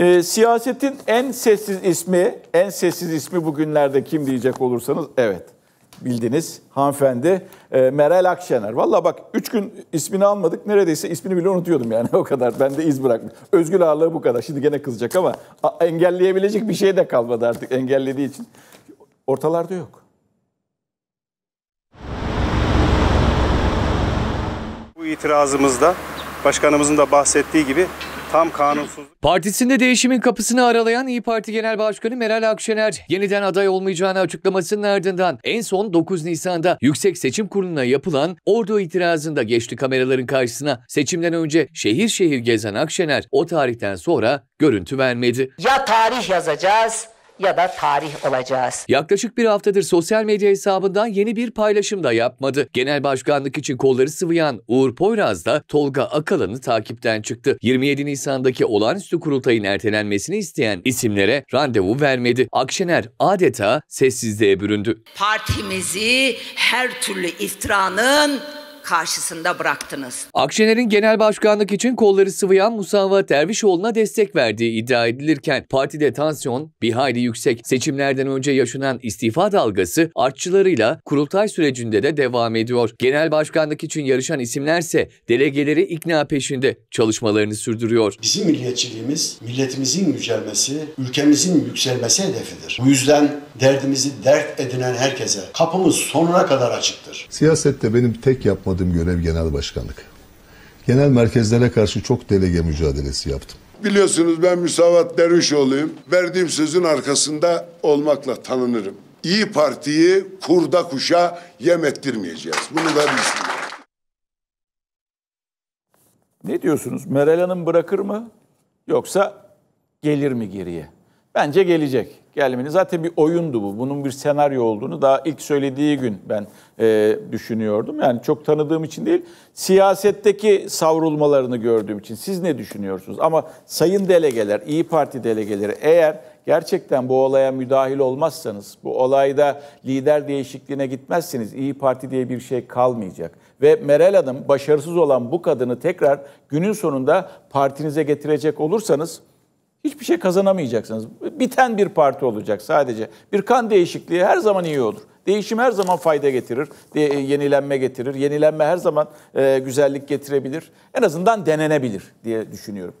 E, siyasetin en sessiz ismi, en sessiz ismi bugünlerde kim diyecek olursanız evet bildiniz hanımefendi e, Meral Akşener. Valla bak 3 gün ismini almadık neredeyse ismini bile unutuyordum yani o kadar. Ben de iz bıraktım. Özgül ağırlığı bu kadar. Şimdi gene kızacak ama a, engelleyebilecek bir şey de kalmadı artık engellediği için. Ortalarda yok. Bu itirazımızda başkanımızın da bahsettiği gibi tam kanunsuz. Partisinde değişimin kapısını aralayan İyi Parti Genel Başkanı Meral Akşener yeniden aday olmayacağını açıklamasının ardından en son 9 Nisan'da Yüksek Seçim Kurulu'na yapılan ordu itirazında geçti kameraların karşısına. Seçimden önce şehir şehir gezen Akşener o tarihten sonra görüntü vermedi. Ya tarih yazacağız ya da tarih olacağız. Yaklaşık bir haftadır sosyal medya hesabından yeni bir paylaşım da yapmadı. Genel başkanlık için kolları sıvayan Uğur Poyraz da Tolga Akalan'ı takipten çıktı. 27 Nisan'daki olağanüstü kurultayın ertelenmesini isteyen isimlere randevu vermedi. Akşener adeta sessizliğe büründü. Partimizi her türlü iftiranın karşısında bıraktınız. Akşener'in genel başkanlık için kolları sıvayan Musavva Dervişoğlu'na destek verdiği iddia edilirken partide tansiyon bir hayli yüksek. Seçimlerden önce yaşanan istifa dalgası artçılarıyla kurultay sürecinde de devam ediyor. Genel başkanlık için yarışan isimlerse delegeleri ikna peşinde çalışmalarını sürdürüyor. Bizim milliyetçiliğimiz milletimizin yücelmesi, ülkemizin yükselmesi hedefidir. Bu yüzden derdimizi dert edinen herkese kapımız sonuna kadar açıktır. Siyasette benim tek yapmadığım görev genel başkanlık. Genel merkezlere karşı çok delege mücadelesi yaptım. Biliyorsunuz ben Müsavat Dervişoğlu'yum. Verdiğim sözün arkasında olmakla tanınırım. İyi Parti'yi kurda kuşa yem ettirmeyeceğiz. Bunu da bilsinler. Ne diyorsunuz? Meral Hanım bırakır mı? Yoksa gelir mi geriye? Bence gelecek. Gelmeni zaten bir oyundu bu. Bunun bir senaryo olduğunu daha ilk söylediği gün ben e, düşünüyordum. Yani çok tanıdığım için değil, siyasetteki savrulmalarını gördüğüm için. Siz ne düşünüyorsunuz? Ama sayın delegeler, İyi Parti delegeleri eğer gerçekten bu olaya müdahil olmazsanız, bu olayda lider değişikliğine gitmezseniz İyi Parti diye bir şey kalmayacak. Ve Meral Hanım başarısız olan bu kadını tekrar günün sonunda partinize getirecek olursanız hiçbir şey kazanamayacaksınız. Biten bir parti olacak sadece. Bir kan değişikliği her zaman iyi olur. Değişim her zaman fayda getirir, de, e, yenilenme getirir. Yenilenme her zaman e, güzellik getirebilir. En azından denenebilir diye düşünüyorum.